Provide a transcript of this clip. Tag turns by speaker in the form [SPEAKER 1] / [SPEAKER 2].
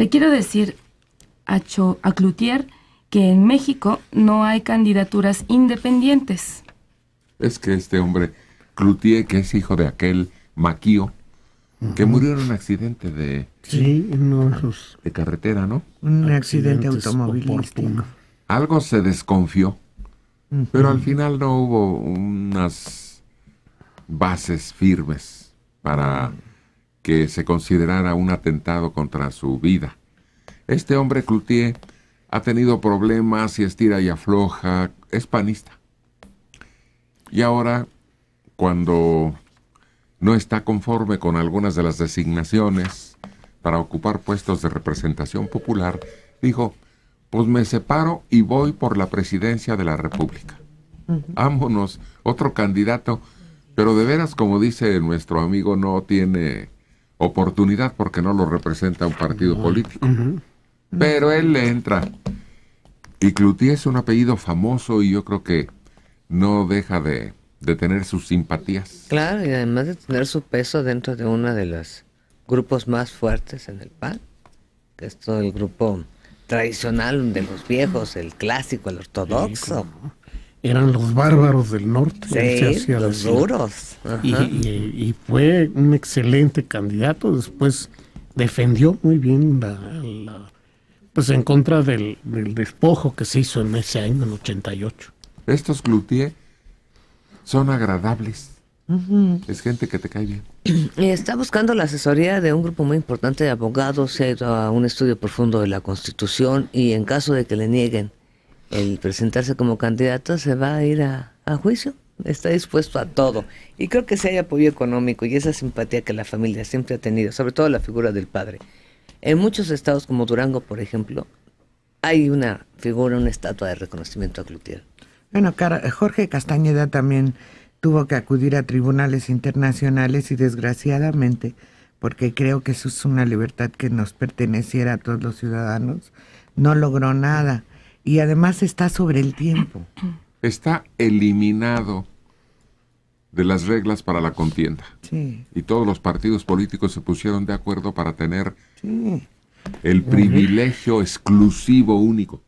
[SPEAKER 1] Le quiero decir a, Cloutier que en México no hay candidaturas independientes.
[SPEAKER 2] Es que este hombre, Cloutier, que es hijo de aquel Maquío, que murió en un accidente de, de carretera, ¿no? Un accidente automovilístico. Algo se desconfió, pero al final no hubo unas bases firmes para que se considerara un atentado contra su vida. Este hombre Cloutier ha tenido problemas y estira y afloja, es panista. Y ahora, cuando no está conforme con algunas de las designaciones para ocupar puestos de representación popular, dijo, pues me separo y voy por la presidencia de la República. Ámonos, otro candidato, pero de veras, como dice nuestro amigo, no tiene oportunidad porque no lo representa un partido político. Pero él le entra. Y Cloutier es un apellido famoso y yo creo que no deja de, de tener sus simpatías.
[SPEAKER 1] Claro, y además de tener su peso dentro de uno de los grupos más fuertes en el PAN, que es todo el grupo tradicional de los viejos, el clásico, el ortodoxo
[SPEAKER 2] eran los bárbaros del norte. Sí, los duros. Y, fue un excelente candidato. Después defendió muy bien pues en contra del, despojo que se hizo en ese año, en 88. Estos Cloutier son agradables. Es gente que te cae bien.
[SPEAKER 1] Está buscando la asesoría de un grupo muy importante de abogados, se ha ido a un estudio profundo de la Constitución y en caso de que le nieguen ...el presentarse como candidato, se va a ir a, juicio está dispuesto a todo. Y creo que si hay apoyo económico y esa simpatía que la familia siempre ha tenido, sobre todo la figura del padre. En muchos estados como Durango, por ejemplo, hay una figura, una estatua de reconocimiento a Cloutier. Bueno, eh, Jorge Castañeda también tuvo que acudir a tribunales internacionales y desgraciadamente, porque creo que eso es una libertad que nos perteneciera a todos los ciudadanos, no logró nada y además está sobre el tiempo.
[SPEAKER 2] Está eliminado de las reglas para la contienda. Sí. Y todos los partidos políticos se pusieron de acuerdo para tener el privilegio exclusivo único